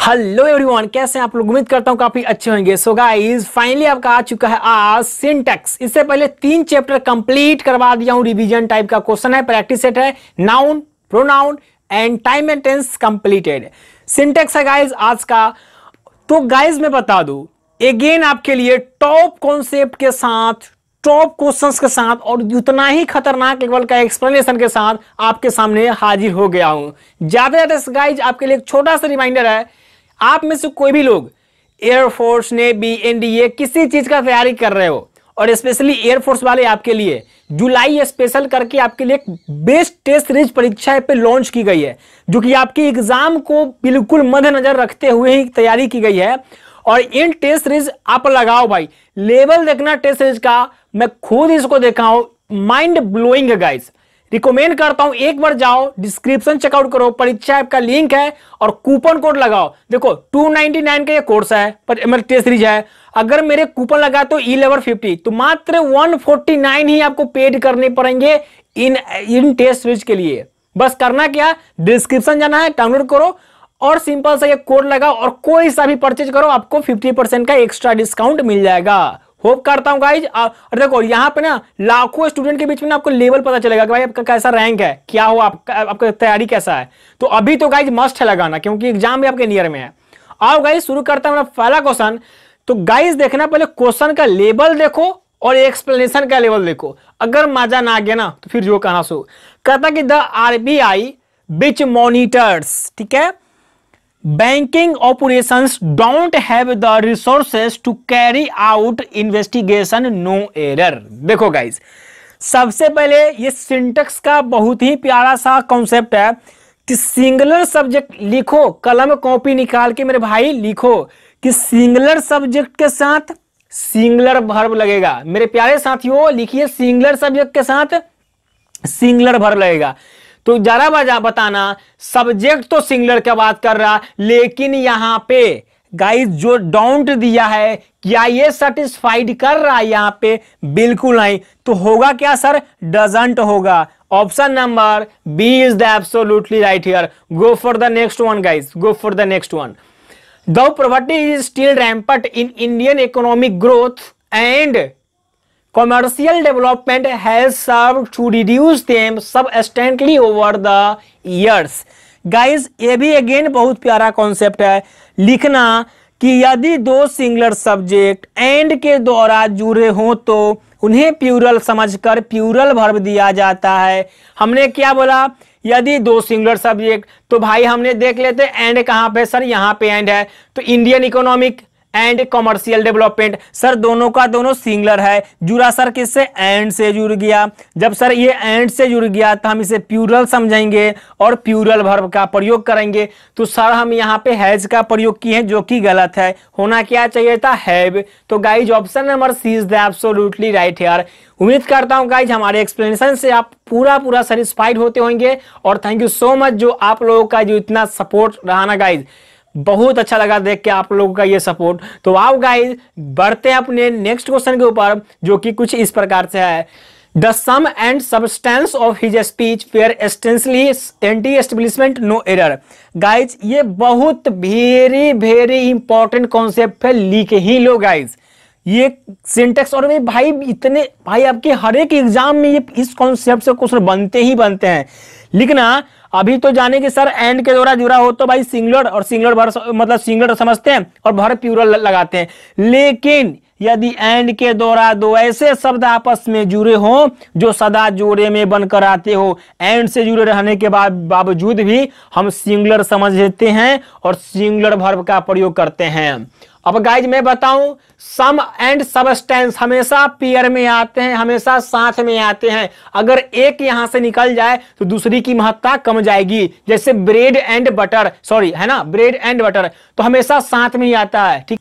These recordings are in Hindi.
हेलो एवरीवन कैसे हैं आप लोग उम्मीद करता हूं काफी अच्छे होंगे सो गाइस फाइनली आपका आ चुका है आज सिंटेक्स इससे पहले तीन चैप्टर कंप्लीट करवा दिया हूं रिवीजन टाइप का क्वेश्चन है प्रैक्टिस सेट है noun pronoun and time and tense completed syntax है गाइस आज का तो गाइज मैं बता दू अगेन आपके लिए टॉप कॉन्सेप्ट के साथ टॉप क्वेश्चंस के साथ और उतना ही खतरनाक लेवल का एक्सप्लेनेशन के साथ आपके सामने हाजिर हो गया हूं ज्यादा ज्यादा गाइज आपके लिए एक छोटा सा रिमाइंडर है आप में से कोई भी लोग एयरफोर्स ने बी एन डी ए किसी चीज का तैयारी कर रहे हो और स्पेशली एयरफोर्स वाले आपके लिए जुलाई स्पेशल करके आपके लिए बेस्ट टेस्ट सीरीज परीक्षा पे लॉन्च की गई है जो कि आपके एग्जाम को बिल्कुल मद्देनजर रखते हुए ही तैयारी की गई है और इन टेस्ट सीरीज आप लगाओ भाई लेवल देखना टेस्ट सीरीज का मैं खुद इसको देखा हूं माइंड ब्लोइंग गाइस रिकमेंड करता हूं एक बार जाओ डिस्क्रिप्शन चेकआउट करो परीक्षा ऐप का लिंक है और कूपन कोड लगाओ देखो 299 का ये कोर्स है पर टेस्ट सीरीज है अगर मेरे कूपन लगा तो ई लेवर फिफ्टी तो मात्र 149 ही आपको पेड करने पड़ेंगे इन इन टेस्ट सीरीज के लिए बस करना क्या डिस्क्रिप्शन जाना है डाउनलोड करो और सिंपल सा ये कोड लगाओ और कोई सा भी परचेज करो आपको फिफ्टी का एक्स्ट्रा डिस्काउंट मिल जाएगा होप करता हूँ गाइज और देखो यहाँ पे ना लाखों स्टूडेंट के बीच में ना आपको लेवल पता चलेगा कि भाई आपका कैसा रैंक है क्या हो आपका आपका तैयारी कैसा है तो अभी तो गाइज मस्ट है लगाना क्योंकि एग्जाम भी आपके नियर में है आओ गाइज शुरू करता हूँ पहला क्वेश्चन तो गाइज देखना पहले क्वेश्चन का लेवल देखो और एक्सप्लेनेशन का लेवल देखो अगर मजा ना आ गया ना तो फिर जो कहना सो कहता कि द आरबीआई बिच मोनिटर्स ठीक है banking operation don't have the resources to carry out investigation no error देखो गाइज सबसे पहले ये सिंटेक्स का बहुत ही प्यारा सा कॉन्सेप्ट है कि सिंगुलर सब्जेक्ट लिखो कलम कॉपी निकाल के मेरे भाई लिखो कि सिंगुलर सब्जेक्ट के साथ सिंगुलर भर्व लगेगा मेरे प्यारे साथियों लिखिए सिंगुलर सब्जेक्ट के साथ सिंगुलर भर्व लगेगा तो जरा बजा बताना सब्जेक्ट तो सिंगलर के बात कर रहा लेकिन यहां पे गाइस जो डाउंट दिया है क्या ये सेटिस्फाइड कर रहा है यहां पे बिल्कुल नहीं तो होगा क्या सर डजेंट होगा option number B is the absolutely right here go for the next one guys go for the next one the property is still rampant in Indian economic growth and commercial development has served to reduce them substantially over the years guys ये भी अगेन बहुत प्यारा कॉन्सेप्ट है लिखना कि यदि दो सिंगलर सब्जेक्ट एंड के द्वारा जुड़े हों तो उन्हें प्यूरल समझकर प्यूरल भर्ब दिया जाता है हमने क्या बोला यदि दो सिंगलर सब्जेक्ट तो भाई हमने देख लेते एंड कहाँ पे सर यहाँ पे एंड है तो Indian economic and commercial development sir दोनों का दोनों सिंगलर है जुड़ा सर किससे एंड से जुड़ गया जब सर ये एंड से जुड़ गया तो हम इसे प्यूरल समझेंगे और प्यूरल भर्व का प्रयोग करेंगे तो सर हम यहाँ पे हैज का प्रयोग किए हैं जो कि गलत है होना क्या चाहिए था हैव तो guys option number C is the absolutely right here उम्मीद करता हूँ गाइज हमारे एक्सप्लेनेशन से आप पूरा पूरा सेटिस्फाइड होते होंगे और थैंक यू सो मच जो आप लोगों का जो इतना सपोर्ट रहा ना गाइज बहुत अच्छा लगा देख के आप लोगों का ये सपोर्ट तो आओ गाइज बढ़ते हैं अपने नेक्स्ट क्वेश्चन के ऊपर जो कि कुछ इस प्रकार से है the sum and substance of his speech were ostensibly anti establishment no error guys ये बहुत वेरी वेरी इंपॉर्टेंट कॉन्सेप्ट है लिख ही लो गाइज ये सिंटेक्स और में भाई इतने भाई आपके हर एक एग्जाम में ये इस कॉन्सेप्ट से क्वेश्चन बनते ही बनते हैं लिखना हाँ, अभी तो जाने कि सर एंड के द्वारा जुड़ा हो तो भाई सिंगलर और सिंगलर भर मतलब सिंगलर समझते हैं और भर प्यूरल लगाते हैं लेकिन यदि एंड के द्वारा दो ऐसे शब्द आपस में जुड़े हो जो सदा जोड़े में बनकर आते हो एंड से जुड़े रहने के बाद बावजूद भी हम सिंगलर समझ लेते हैं और सिंगलर भर्व का प्रयोग करते हैं अब गाइज मैं बताऊं सम एंड सबस्टेंस हमेशा पेयर में आते हैं हमेशा साथ में आते हैं अगर एक यहां से निकल जाए तो दूसरी की महत्ता कम जाएगी जैसे ब्रेड एंड बटर सॉरी है ना ब्रेड एंड बटर तो हमेशा साथ में ही आता है ठीक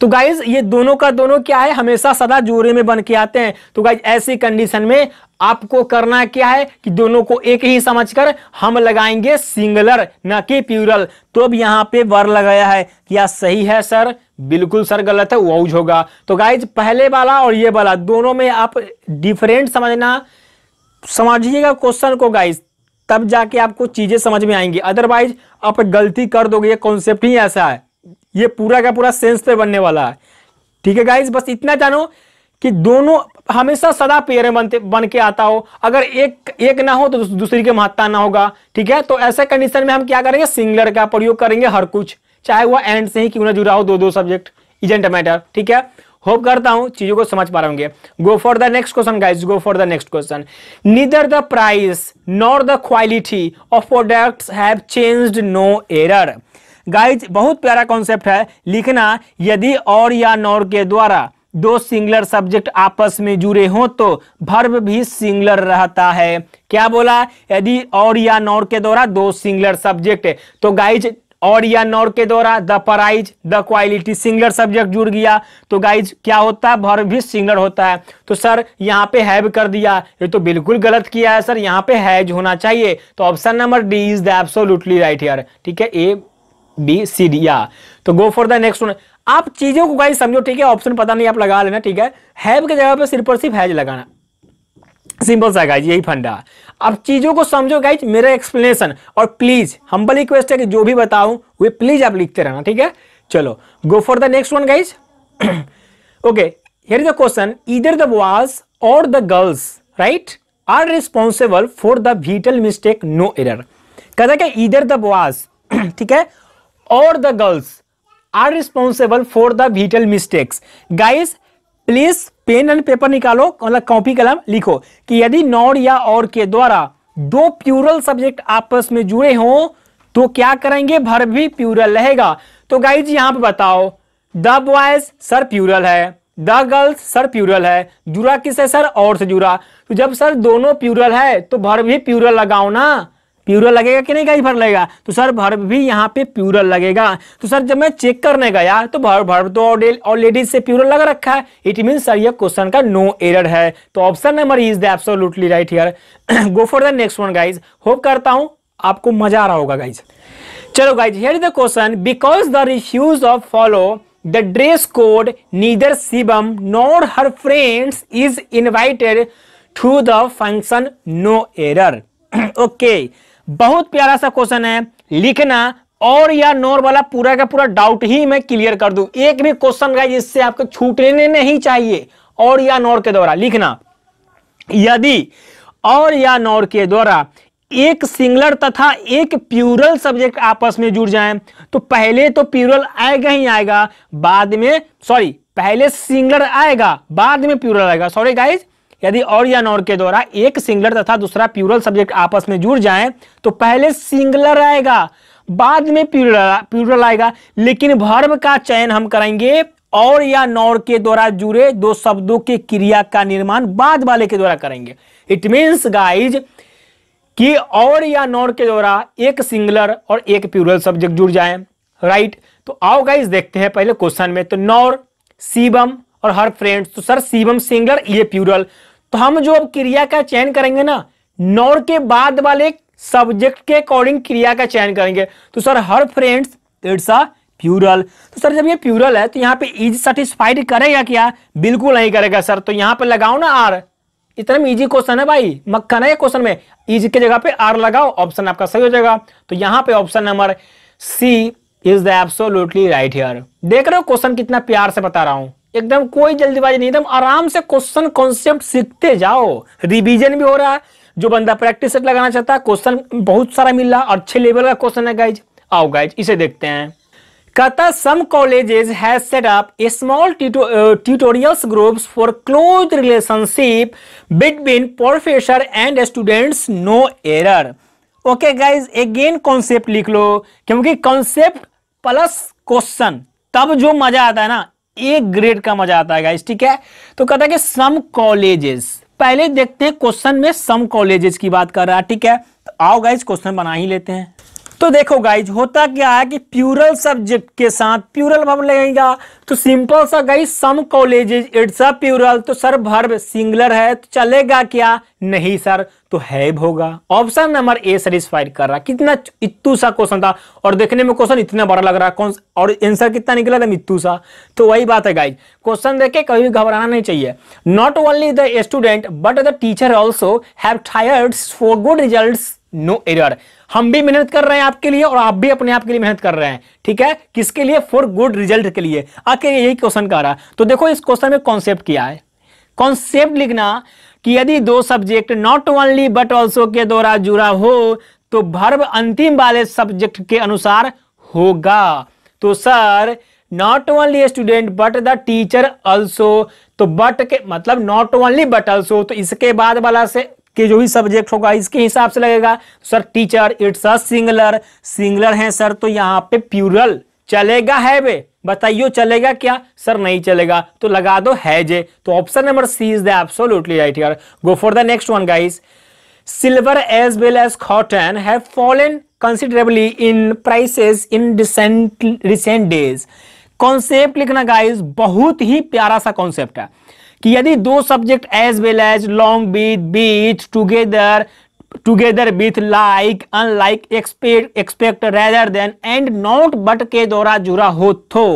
तो गाइज ये दोनों का दोनों क्या है हमेशा सदा जोड़े में बन के आते हैं तो गाइज ऐसी कंडीशन में आपको करना क्या है कि दोनों को एक ही समझकर हम लगाएंगे सिंगलर न कि प्यूरल तो अब यहां पे वर लगाया है क्या सही है सर बिल्कुल सर गलत है वाउज होगा तो गाइज पहले वाला और ये वाला दोनों में आप डिफरेंट समझना समझिएगा क्वेश्चन को गाइज तब जाके आपको चीजें समझ में आएंगी अदरवाइज आप गलती कर दोगे ये कॉन्सेप्ट ही ऐसा है ये पूरा का पूरा सेंस पे बनने वाला है ठीक है गाइज बस इतना जानो कि दोनों हमेशा सदा पेयर बनते बन के आता हो अगर एक एक ना हो तो दूसरी के महत्ता ना होगा ठीक है तो ऐसे कंडीशन में हम क्या करेंगे सिंगलर का प्रयोग करेंगे हर कुछ चाहे वह एंड से ही क्यों ना जुड़ा हो दो दो सब्जेक्ट इजेंट मैटर ठीक है होप करता हूं चीजों को समझ पा रहे होंगे go for the next question guys go for the next question neither the price nor the quality of products have changed no error guys बहुत प्यारा कॉन्सेप्ट है लिखना यदि और या नौर के द्वारा दो सिंगलर सब्जेक्ट आपस में जुड़े हों तो भर्व भी सिंगलर रहता है क्या बोला यदि और या नौर के द्वारा दो सिंगलर सब्जेक्ट तो गाइज और या नौर के द्वारा the price the quality singular subject जुड़ गया तो गाइज क्या होता है भर्व भी सिंगलर होता है तो सर यहाँ पे हैव कर दिया ये तो बिल्कुल गलत किया है सर यहाँ पे हैज होना चाहिए तो option number D is the absolutely right here ठीक है ए बी सी डी या तो go for the next one आप चीजों को गाइस समझो ठीक है ऑप्शन पता नहीं आप लगा लेना ठीक है हैव के जगह पे सिर्फ और सिर्फ हैज लगाना सिंपल सा गाइस यही फंडा अब चीजों को समझो गाइस मेरा एक्सप्लेनेशन और प्लीज हम्बल रिक्वेस्ट है कि जो भी बताऊं वे प्लीज आप लिखते रहना ठीक है चलो go for the next one guys okay here is the question either the boys or the girls right are responsible for the vital mistake no error कहता है इधर द बॉयज ठीक है or the girls are responsible for the vital mistakes guys please pen and paper निकालो मतलब कॉपी कलम लिखो कि यदि नॉर या और के द्वारा दो प्यूरल सब्जेक्ट आपस में जुड़े हों तो क्या करेंगे भर भी प्यूरल रहेगा तो गाइज यहां पे बताओ द बॉयज सर प्यूरल है द गर्ल्स सर प्यूरल है जुड़ा किससे सर और से जुड़ा तो जब सर दोनों प्यूरल है तो भर भी प्यूरल लगाओ ना प्यूरल लगेगा कि नहीं कहीं भर लगेगा तो सर भर्ब भी यहाँ पे प्यूरल लगेगा तो सर जब मैं चेक करने गया तो भर्ब भर्ब तो ऑलरेडी से प्यूरल लग रखा है इट मीन सर ये क्वेश्चन का नो एरर है तो option number is the absolutely right here go for the next one guys hope करता हूँ आपको मजा आ रहा होगा गाइज चलो guys here is the question because the refuse of follow the dress code neither shivam nor her friends is invited to the function no error okay बहुत प्यारा सा क्वेश्चन है लिखना और या नोर वाला पूरा का पूरा डाउट ही मैं क्लियर कर दू एक भी क्वेश्चन का जिससे आपको छूटने नहीं चाहिए और या नोर के द्वारा लिखना यदि और या नोर के द्वारा एक सिंगलर तथा एक प्यूरल सब्जेक्ट आपस में जुड़ जाएं तो पहले तो प्यूरल आएगा ही आएगा बाद में सॉरी पहले सिंगलर आएगा बाद में प्यूरल आएगा सॉरी गाइज यदि और या नॉर के द्वारा एक सिंगलर तथा दूसरा प्यूरल सब्जेक्ट आपस में जुड़ जाए तो पहले सिंगलर आएगा बाद में प्यूरल प्यूरल आएगा लेकिन भर्व का चयन हम करेंगे और या नौर के द्वारा जुड़े दो शब्दों के क्रिया का निर्माण बाद वाले के द्वारा करेंगे इट मीन्स गाइज कि और या नौर के द्वारा एक सिंगलर और एक प्यूरल सब्जेक्ट जुड़ जाए राइट तो आओ गाइज देखते हैं पहले क्वेश्चन में तो नौर सीबम और हर फ्रेंड्स तो सर सीबम सिंगलर ये प्यूरल तो हम जो अब क्रिया का चयन करेंगे ना नौर के बाद वाले सब्जेक्ट के अकॉर्डिंग क्रिया का चयन करेंगे तो sir her friends it's a plural तो सर जब ये प्यूरल है तो यहाँ पे इज सेटिस्फाइड करेगा क्या बिल्कुल नहीं करेगा सर तो यहाँ पे लगाओ ना आर इतना इजी क्वेश्चन है भाई मक्खन है क्वेश्चन में इज के जगह पे आर लगाओ ऑप्शन आपका सही हो जाएगा तो यहाँ पे option number C is the absolutely right here देख रहे हो क्वेश्चन कितना प्यार से बता रहा हूं एकदम कोई जल्दीबाजी नहीं एकदम आराम से क्वेश्चन कॉन्सेप्ट सीखते जाओ रिवीजन भी हो रहा है जो बंदा प्रैक्टिस सेट लगाना चाहता है क्वेश्चन बहुत सारा मिल रहा अच्छे लेवल का क्वेश्चन है गाइज आओ गाइज इसे देखते हैं कहता some colleges has set up small tutorials groups for close relationship between professor and students no error okay guys again concept लिख लो क्योंकि कॉन्सेप्ट प्लस क्वेश्चन तब जो मजा आता है ना एक ग्रेड का मजा आता है ठीक है तो कहता है कि सम कॉलेजेस पहले देखते हैं क्वेश्चन में सम कॉलेजेस की बात कर रहा है ठीक है तो आओ गाइज क्वेश्चन बना ही लेते हैं तो देखो गाइज होता क्या है कि प्यूरल सब्जेक्ट के साथ प्यूरल हम लगेगा तो सिंपल सा guys some college it's a plural तो सर भर्व सिंगलर है तो चलेगा क्या नहीं सर तो है होगा ऑप्शन नंबर ए सेटिस्फाइड कर रहा कितना इतू सा क्वेश्चन था और देखने में क्वेश्चन इतना बड़ा लग रहा कौन और आंसर कितना निकला था इतू सा तो वही बात है गाइज क्वेश्चन देख के कभी भी घबराना नहीं चाहिए not only the student but the teacher also have tried for good result no error हम भी मेहनत कर रहे हैं आपके लिए और आप भी अपने आप के लिए मेहनत कर रहे हैं ठीक है किसके लिए फॉर गुड रिजल्ट के लिए आखिर यही क्वेश्चन कर रहा है तो देखो इस क्वेश्चन में कॉन्सेप्ट किया है कॉन्सेप्ट लिखना कि यदि दो subject not only but also के द्वारा जुड़ा हो तो भर्व अंतिम वाले सब्जेक्ट के अनुसार होगा तो sir not only student but the teacher also तो बट के मतलब नॉट ओनली बट ऑल्सो तो इसके बाद वाला से के जो भी सब्जेक्ट होगा इसके हिसाब से लगेगा sir teacher it's a singular singular है सर तो यहाँ पे प्यूरल चलेगा है वे बताइयो चलेगा क्या सर नहीं चलेगा तो लगा दो है जे तो option number C is the absolutely right here go for the next one guys silver as well as cotton have fallen considerably in prices in recent days concept लिखना गाइस बहुत ही प्यारा सा कॉन्सेप्ट है कि यदि दो subject as well as long with बीच together together with like unlike except except rather than and not but के द्वारा जुड़ा हो तो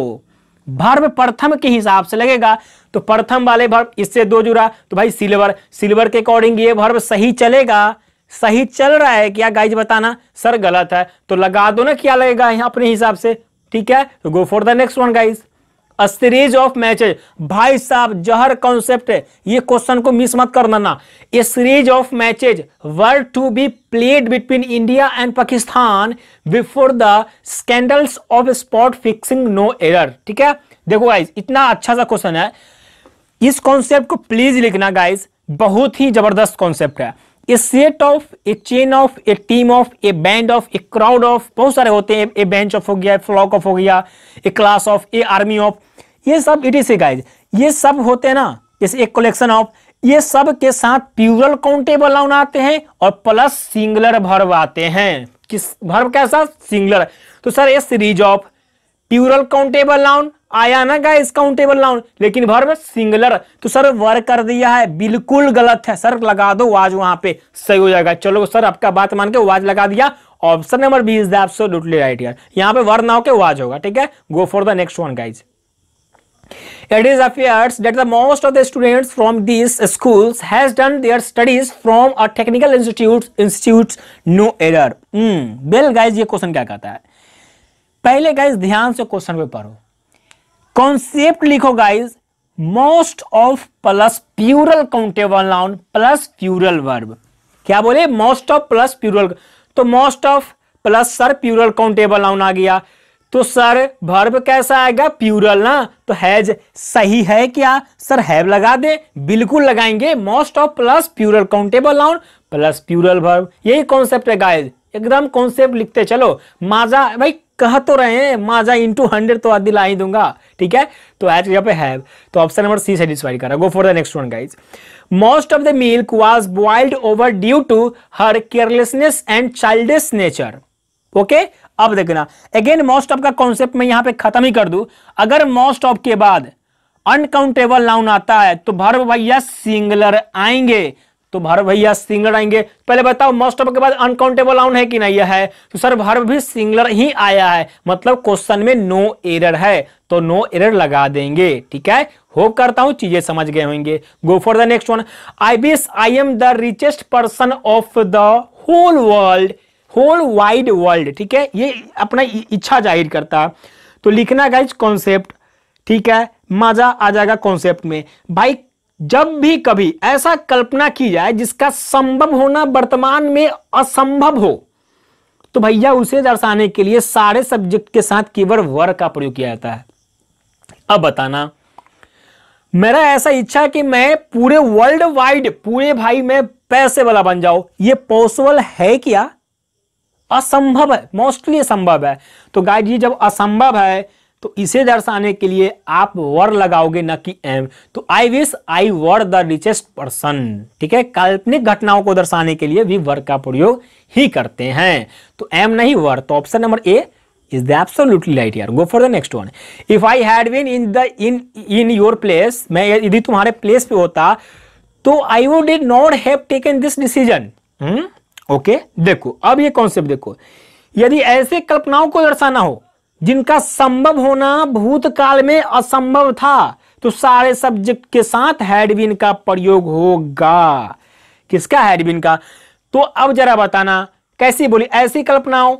भर्व प्रथम के हिसाब से लगेगा तो प्रथम वाले भर्व इससे दो जुड़ा तो भाई सिल्वर सिल्वर के अकॉर्डिंग ये भर्व सही चलेगा सही चल रहा है क्या गाइज बताना सर गलत है तो लगा दो ना क्या लगेगा यहां अपने हिसाब से ठीक है तो go for the next one guys series of matches भाई साहब जहर कॉन्सेप्ट है ये क्वेश्चन को मिस मत करना ना a series of matches were to be played between India and Pakistan before the scandals of spot fixing no error ठीक है देखो गाइज इतना अच्छा सा क्वेश्चन है इस कॉन्सेप्ट को प्लीज लिखना गाइज बहुत ही जबरदस्त कॉन्सेप्ट है a set of a chain of a team of a band of a crowd of बहुत सारे होते हैं ए बेंच ऑफ हो गया फ्लॉक ऑफ हो गया a class of a army of ये सब इट e गाइज ये सब होते हैं ना जैसे एक कलेक्शन ऑफ ये सब के साथ प्यूरल काउंटेबल नाउन आते हैं और प्लस सिंगुलर भर्व आते हैं किस भर्व कैसा सिंगलर सिंगुलर तो सर ये series of plural countable noun आया ना गाइस काउंटेबल नाउन लेकिन भर्व सिंगुलर तो सर वर्क कर दिया है बिल्कुल गलत है सर लगा दो वाज वहां पे सही हो जाएगा चलो सर आपका बात मान के वाज लगा दिया option number B is the right यार यहाँ पे वर ना के वाज होगा ठीक है go for the next one guys It is appears that the most of the students from these schools has done their studies from a technical institute institute no error. Hmm well guys ये क्वेश्चन क्या कहता है पहले गाइज ध्यान से क्वेश्चन पे पढ़ो कॉन्सेप्ट लिखो guys most of plus plural countable noun plus plural verb क्या बोले मोस्ट ऑफ प्लस प्यूरल तो most of plus sir plural countable noun आ गया तो सर भर्व कैसा आएगा प्यूरल ना तो हैज सही है क्या सर हैव लगा दे बिल्कुल लगाएंगे most of plus plural countable noun plus plural verb यही कॉन्सेप्ट है गाइस एकदम कॉन्सेप्ट लिखते चलो माजा भाई कह तो रहे हैं माजा इनटू हंड्रेड तो आदि ला ही दूंगा ठीक है तो एच यहाँ पे हैव तो ऑप्शन नंबर सी सेटिस्फाई करा go for the next one guys most of the milk was boiled over due to her carelessness and childish nature okay अब देखना अगेन मोस्ट ऑफ का कॉन्सेप्ट मैं यहां पे खत्म ही कर दू अगर मोस्ट ऑफ के बाद अनकाउंटेबल नाउन आता है तो भर भैया सिंगलर आएंगे तो भर भैया सिंगलर आएंगे पहले बताओ मोस्ट ऑफ के बाद अनकाउंटेबल नाउन है कि नहीं यह है तो सर भर भी सिंगलर ही आया है मतलब क्वेश्चन में नो एरर है तो नो एरर लगा देंगे ठीक है हो करता हूं चीजें समझ गए होंगे go for the next one I wish I am the richest person of the whole world whole wide world ठीक है ये अपना इच्छा जाहिर करता है तो लिखना गाइज कॉन्सेप्ट ठीक है मजा आ जाएगा कॉन्सेप्ट में भाई जब भी कभी ऐसा कल्पना की जाए जिसका संभव होना वर्तमान में असंभव हो तो भैया उसे दर्शाने के लिए सारे सब्जेक्ट के साथ केवल वर का प्रयोग किया जाता है अब बताना मेरा ऐसा इच्छा कि मैं पूरे वर्ल्ड वाइड पूरे भाई में पैसे वाला बन जाओ ये पॉसिबल है क्या असंभव है मोस्टली असंभव है तो गाइड ये जब असंभव है तो इसे दर्शाने के लिए आप वर लगाओगे न कि एम तो I wish I were the richest person ठीक है काल्पनिक घटनाओं को दर्शाने के लिए भी वर का प्रयोग ही करते हैं तो एम नहीं वर तो option number A is the absolutely right यार go for the next one if I had been in the in in your place मैं यदि तुम्हारे प्लेस पे होता तो I would not have taken this decision okay देखो अब ये कॉन्सेप्ट देखो यदि ऐसे कल्पनाओं को दर्शाना हो जिनका संभव होना भूतकाल में असंभव था तो सारे सब्जेक्ट के साथ हैडविन का प्रयोग होगा किसका हैडविन का तो अब जरा बताना कैसी बोली ऐसी कल्पनाओं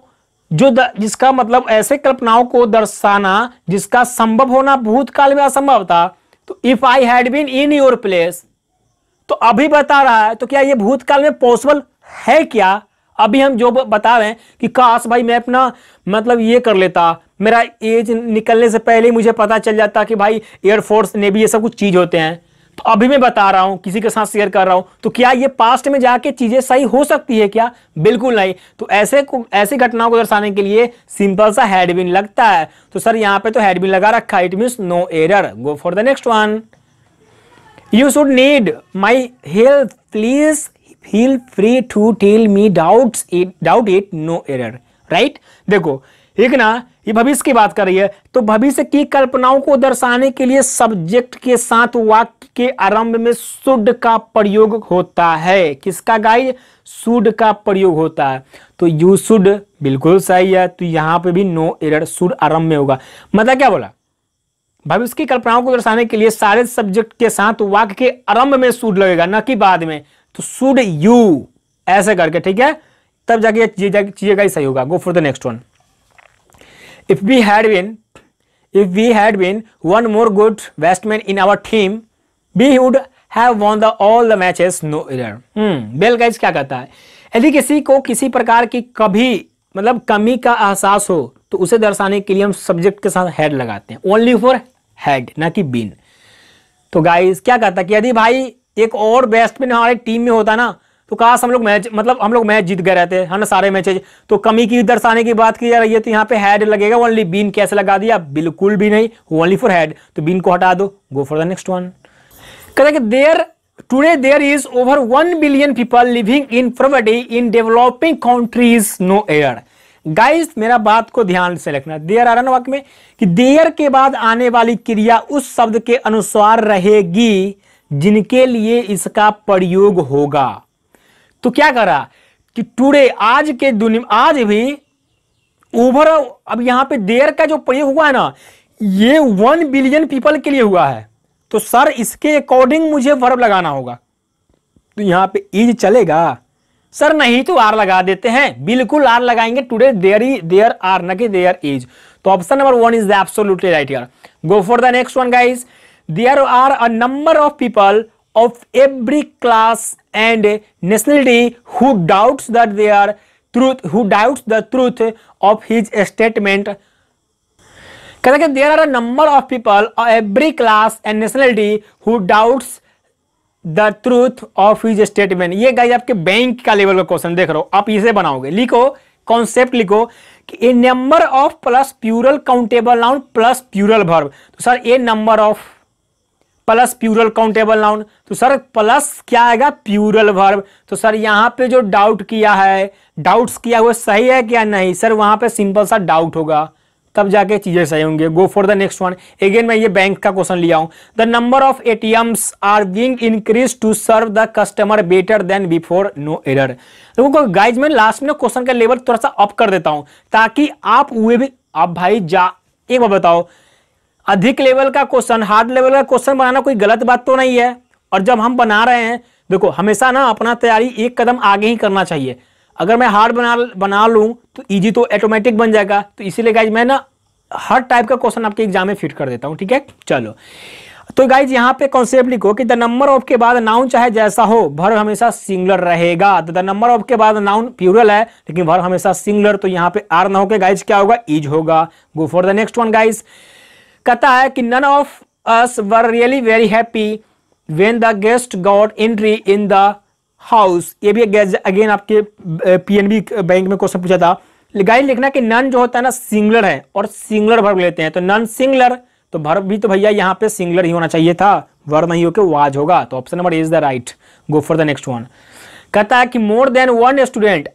जो द, जिसका मतलब ऐसे कल्पनाओं को दर्शाना जिसका संभव होना भूतकाल में असंभव था तो if I had been in your place तो अभी बता रहा है तो क्या यह भूतकाल में पॉसिबल है क्या अभी हम जो बता रहे हैं कि काश भाई मैं अपना मतलब ये कर लेता मेरा एज निकलने से पहले ही मुझे पता चल जाता कि भाई एयरफोर्स ने भी ये सब कुछ चीज़ होते हैं तो अभी मैं बता रहा हूं किसी के साथ शेयर कर रहा हूं तो क्या ये पास्ट में जाके चीजें सही हो सकती है क्या बिल्कुल नहीं तो ऐसे ऐसी घटनाओं को दर्शाने के लिए सिंपल सा हेडबिन लगता है तो सर यहां पे तो हेडबिन लगा रखा it mean no error go for the next one you should need my help please feel free to tell me doubt it doubt it no error right देखो एक ना ये भविष्य की बात कर रही है तो भविष्य की कल्पनाओं को दर्शाने के लिए सब्जेक्ट के साथ वाक्य के आरंभ में सुड का प्रयोग होता है किसका गाय सुड का प्रयोग होता है तो यू सुड बिल्कुल सही है तो यहां पे भी नो एरर सुड आरंभ में होगा मतलब क्या बोला भविष्य की कल्पनाओं को दर्शाने के लिए सारे सब्जेक्ट के साथ वाक्य के आरंभ में सूट लगेगा न कि बाद में तो शुड यू ऐसे करके ठीक है तब जाके का ही सही होगा go for the next one if we had been if we had been one more good batsman in our team we would have won the all the matches no error well guys क्या कहता है यदि किसी को किसी प्रकार की कभी मतलब कमी का एहसास हो तो उसे दर्शाने के लिए हम सब्जेक्ट के साथ हेड लगाते हैं ओनली फॉर हेड ना कि बीन तो गाइज क्या कहता है कि यदि भाई एक और बैट्समैन हमारे टीम में होता ना तो काश हम लोग मैच मतलब हम लोग मैच जीत गए रहते हैं ना सारे मैचेज तो कमी की दर्शाने की बात की जा रही है तो यहाँ पे हेड लगेगा ओनली बीन कैसे लगा दिया बिल्कुल भी नहीं ओनली फॉर हेड तो बीन को हटा दो go for the next one कहते कि there today there is over one billion people living in property in developing countries no error guys मेरा बात को ध्यान से रखना देयर आ रहा ना वाक्य में कि देयर के बाद आने वाली क्रिया उस शब्द के अनुसार रहेगी जिनके लिए इसका प्रयोग होगा तो क्या करा कि टुडे आज के दुनिया आज भी ओवर अब यहां पे देयर का जो प्रयोग हुआ है ना ये वन बिलियन पीपल के लिए हुआ है तो सर इसके अकॉर्डिंग मुझे वर्ब लगाना होगा तो यहां पे इज चलेगा सर नहीं तो आर लगा देते हैं बिल्कुल आर लगाएंगे टुडे देयर ही देयर आर ना कि देयर इज तो option number one is the absolutely right go for the next one guys there are a number of people of every class and nationality who doubts that their truth who doubts the truth of his statement kada ke there are a number of people of every class and nationality who doubts the truth of his statement ये गाइज आपके बैंक का लेवल का क्वेश्चन देख रहे हो आप इसे बनाओगे लिखो कॉन्सेप्ट लिखो कि a number of plus plural countable noun plus plural verb तो sir a number of plus plural countable noun तो सर प्लस क्या आएगा प्यूरल वर्ब तो सर यहाँ पे जो डाउट किया है डाउट्स किया हुआ सही है क्या नहीं सर वहाँ पे सिंपल सा डाउट होगा तब जाके चीज़ें सही होंगे go for the next one again मैं ये बैंक का क्वेश्चन लिया हूं the number of ATMs are being increase to serve the customer better than before no error देखो गाइज मैं लास्ट में क्वेश्चन का लेवल थोड़ा सा अप कर देता हूं ताकि आप वे भी आप भाई जा एक बार बताओ अधिक लेवल का क्वेश्चन हार्ड लेवल का क्वेश्चन बनाना कोई गलत बात तो नहीं है और जब हम बना रहे हैं देखो हमेशा ना अपना तैयारी एक कदम आगे ही करना चाहिए अगर मैं हार्ड बना बना लूँ तो इजी तो ऑटोमेटिक बन जाएगा तो इसीलिए गाइज मैं ना हर टाइप का क्वेश्चन आपके एग्जाम में फिट कर देता हूँ ठीक है चलो तो गाइज यहाँ पे कॉन्सेप्ट लिखो कि द नंबर ऑफ के बाद नाउन चाहे जैसा हो भर हमेशा सिंगलर रहेगा तो द नंबर ऑफ के बाद नाउन प्यूरल है लेकिन भर हमेशा सिंगलर तो यहाँ पे आर ना होकर गाइज क्या होगा इज होगा go for the next one guys कहता है कि none of us were really very happy when the guest got entry in the house ये भी अगेन आपके पीएनबी बैंक में क्वेश्चन पूछा था गाइड लिखना कि नन जो होता है ना सिंगलर है और सिंगलर भर्व लेते हैं तो नन सिंगलर तो भर्व भी तो भैया यहाँ पे सिंगलर ही होना चाहिए था वर नहीं होकर वाज होगा तो option number is the right go for the next one कहता है कि more than one student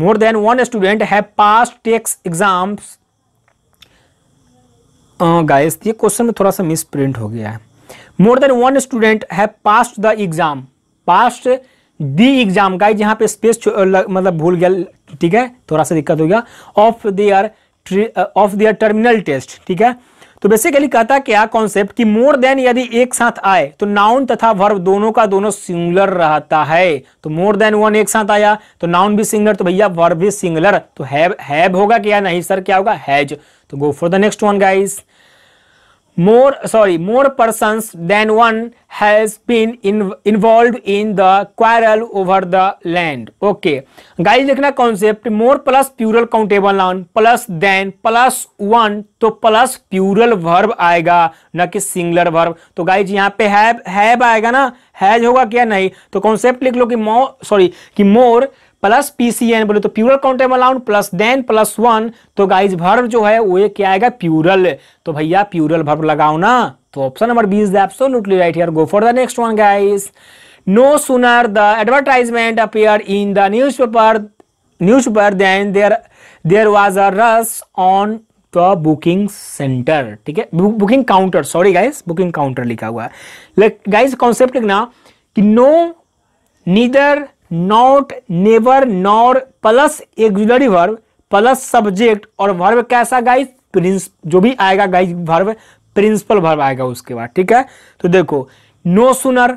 more than one student have pass texts exams guys ये क्वेश्चन में थोड़ा सा मिस प्रिंट हो गया है more than one student have passed the exam passed the exam guys यहाँ पे स्पेस मतलब भूल गया ठीक है थोड़ा सा दिक्कत हो गया of there of there terminal test ठीक है तो बेसिकली कहता क्या कॉन्सेप्ट कि मोर देन यदि एक साथ आए तो नाउन तथा वर्ब दोनों का दोनों सिंगुलर रहता है तो मोर देन वन एक साथ आया तो नाउन भी सिंगुलर तो भैया वर्ब भी सिंगुलर तो हैव होगा क्या नहीं सर क्या होगा हैज तो go for the next one guys more sorry more persons than one has been in, involved in the quarrel over the land okay guys देखना concept more plus plural countable noun plus than plus one तो plus plural verb आएगा ना कि singular verb तो guys यहाँ पे have have आएगा ना हैज होगा क्या नहीं तो concept लिख लो कि more sorry कि more प्लस पीसीएन बोले तो plural countable noun plus then plus one तो गाइज भर्व जो है वो एक क्या आएगा प्यूरल तो भैया प्यूरल भर्व लगाओ ना तो option number B is absolutely right go for the next one guys no sooner the advertisement appear in the newspaper newspaper than there there was a rush on the booking centre ठीक है booking counter sorry guys booking counter लिखा हुआ है गाइज कॉन्सेप्ट लिखना कि no neither not never nor plus auxiliary verb plus subject और वर्ब कैसा गाइस प्रिंस जो भी आएगा गाइस वर्ब प्रिंसिपल वर्ब आएगा उसके बाद ठीक है तो देखो नो no सुनर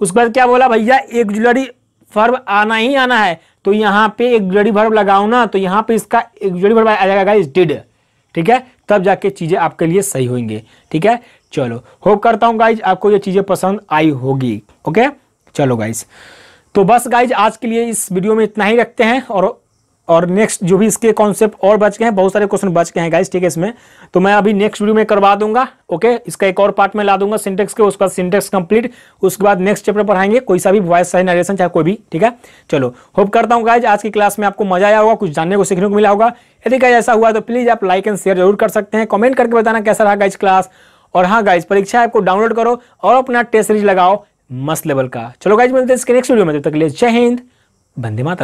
उसके बाद क्या बोला भैया एग्जुलरी वर्ब आना ही आना है तो यहाँ पे एग्जुलरी वर्ब लगाओ ना तो यहाँ पे इसका एग्जुलरी वर्ब आ जाएगा गाइस डिड ठीक है तब जाके चीज़ें आपके लिए सही होंगे ठीक है चलो होप करता हूँ गाइज आपको ये चीज़ें पसंद आई होगी ओके चलो गाइज़ तो बस गाइज आज के लिए इस वीडियो में इतना ही रखते हैं और और नेक्स्ट जो भी इसके कॉन्सेप्ट और बच गए हैं बहुत सारे क्वेश्चन बच गए हैं गाइज ठीक है इसमें तो मैं अभी नेक्स्ट वीडियो में करवा दूंगा ओके इसका एक और पार्ट में ला दूंगा सिंटेक्स के उसके बाद सिंटेक्स कंप्लीट उसके बाद नेक्स्ट चैप्टर पढ़ाएंगे कोई सा भी वॉइस साइन नरेशन चाहे कोई भी ठीक है चलो होप करता हूँ गाइज आज की क्लास में आपको मजा आया होगा कुछ जानने को सीखने को मिला होगा यदि गाइज ऐसा हुआ तो प्लीज़ आप लाइक एंड शेयर जरूर कर सकते हैं कॉमेंट करके बताना कैसा रहा गाइज क्लास और हाँ गाइज परीक्षा ऐप को डाउनलोड करो और अपना टेस्ट सीरीज लगाओ मस्त लेवल का चलो गाइज मिलते हैं इसके नेक्स्ट वीडियो में जब तक ले जय हिंद बंदे माता